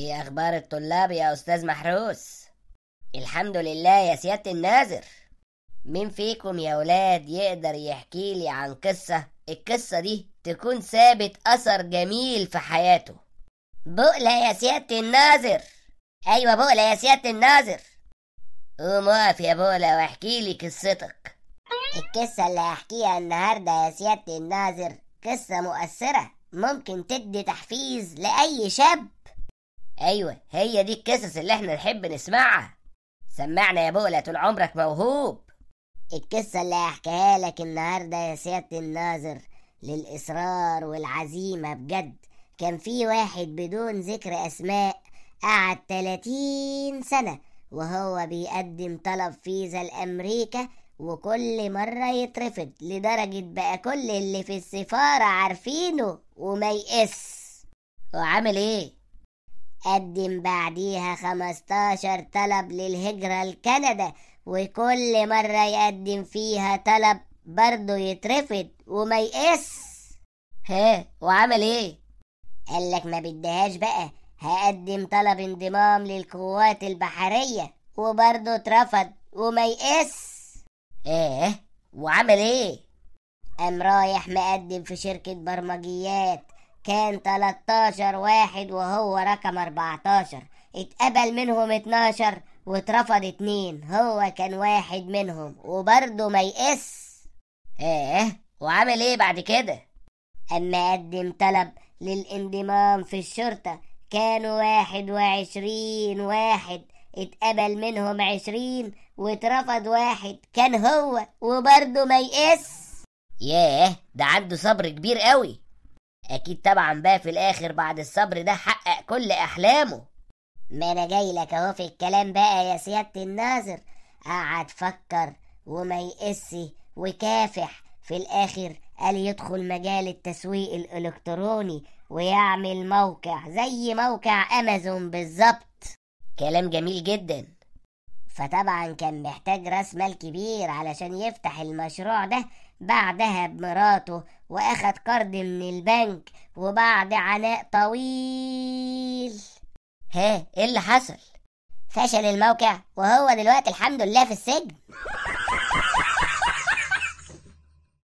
ايه اخبار الطلاب يا استاذ محروس الحمد لله يا سيادة الناظر مين فيكم يا ولاد يقدر يحكي لي عن قصة القصة دي تكون سابت أثر جميل في حياته بقلة يا سيادة الناظر أيوة بقلة يا سيادة الناظر قوم اقف يا بقلة واحكي لي قصتك القصة اللي هحكيها النهاردة يا سيادة الناظر قصة مؤثرة ممكن تدي تحفيز لأي شاب ايوه هي دي القصص اللي احنا نحب نسمعها سمعنا يا بؤلة طول عمرك موهوب القصة اللي هحكيها لك النهاردة يا سيادة الناظر للإصرار والعزيمة بجد كان في واحد بدون ذكر أسماء قعد 30 سنة وهو بيقدم طلب فيزا لأمريكا وكل مرة يترفض لدرجة بقى كل اللي في السفارة عارفينه وما يقس وعامل ايه؟ قدم بعديها خمستاشر طلب للهجرة لكندا وكل مرة يقدم فيها طلب برضه يترفض وما يقس ها وعمل ايه قالك ما بدهاش بقى هقدم طلب انضمام للقوات البحرية وبرضه اترفض وما يقس ايه وعمل ايه قام رايح مقدم في شركة برمجيات كان 13 واحد وهو رقم 14 اتقبل منهم 12 واترفض 2 هو كان واحد منهم وبرضه ما يقس ايه وعمل ايه بعد كده اما قدم طلب للانضمام في الشرطة كانوا واحد وعشرين واحد اتقبل منهم عشرين واترفض واحد كان هو وبرضه ما يقس ياه ده عنده صبر كبير قوي اكيد طبعا بقى في الاخر بعد الصبر ده حقق كل احلامه ما انا جاي لك اهو في الكلام بقى يا سيادة الناظر قعد فكر وما يقسي وكافح في الاخر قال يدخل مجال التسويق الالكتروني ويعمل موقع زي موقع امازون بالظبط كلام جميل جدا فطبعا كان محتاج راس مال كبير علشان يفتح المشروع ده بعدها بمراته وأخد قرض من البنك وبعد عناء طويل ها ايه اللي حصل؟ فشل الموقع وهو دلوقتي الحمد لله في السجن